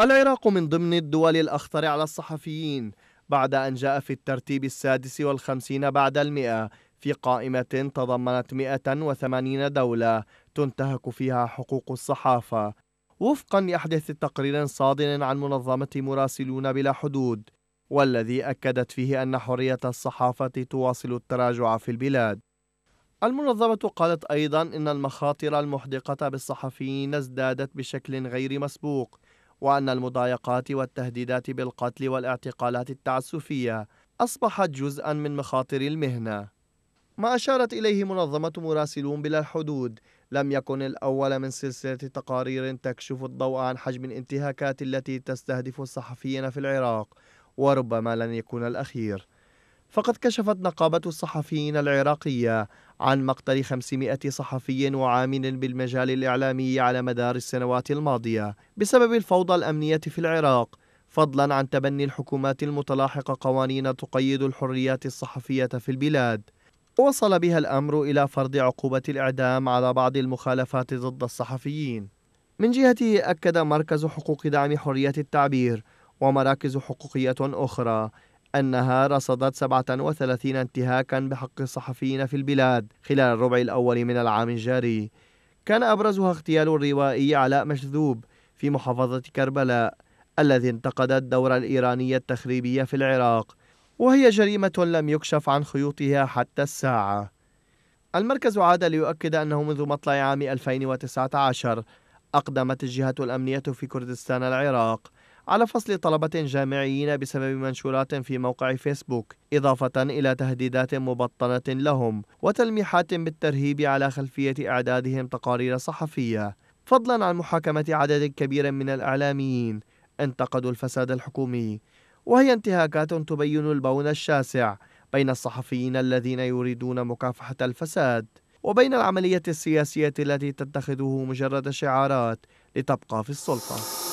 العراق من ضمن الدول الأخطر على الصحفيين بعد أن جاء في الترتيب السادس والخمسين بعد المئة في قائمة تضمنت 180 دولة تنتهك فيها حقوق الصحافة وفقا لأحدث تقرير صادر عن منظمة مراسلون بلا حدود والذي أكدت فيه أن حرية الصحافة تواصل التراجع في البلاد المنظمة قالت أيضا إن المخاطر المحدقة بالصحفيين ازدادت بشكل غير مسبوق وأن المضايقات والتهديدات بالقتل والاعتقالات التعسفية أصبحت جزءا من مخاطر المهنة ما أشارت إليه منظمة مراسلون بلا الحدود لم يكن الأول من سلسلة تقارير تكشف الضوء عن حجم الانتهاكات التي تستهدف الصحفيين في العراق وربما لن يكون الأخير فقد كشفت نقابة الصحفيين العراقية عن مقتل 500 صحفي وعامل بالمجال الإعلامي على مدار السنوات الماضية بسبب الفوضى الأمنية في العراق فضلا عن تبني الحكومات المتلاحقة قوانين تقيد الحريات الصحفية في البلاد وصل بها الأمر إلى فرض عقوبة الإعدام على بعض المخالفات ضد الصحفيين من جهته أكد مركز حقوق دعم حرية التعبير ومراكز حقوقية أخرى أنها رصدت 37 انتهاكا بحق الصحفيين في البلاد خلال الربع الأول من العام الجاري كان أبرزها اغتيال الروائي علاء مشذوب في محافظة كربلاء الذي انتقد الدور الإيراني التخريبي في العراق وهي جريمة لم يكشف عن خيوطها حتى الساعة المركز عاد ليؤكد أنه منذ مطلع عام 2019 أقدمت الجهة الأمنية في كردستان العراق على فصل طلبة جامعيين بسبب منشورات في موقع فيسبوك إضافة إلى تهديدات مبطنة لهم وتلميحات بالترهيب على خلفية إعدادهم تقارير صحفية فضلا عن محاكمة عدد كبير من الإعلاميين انتقدوا الفساد الحكومي وهي انتهاكات تبين البون الشاسع بين الصحفيين الذين يريدون مكافحة الفساد وبين العملية السياسية التي تتخذه مجرد شعارات لتبقى في السلطة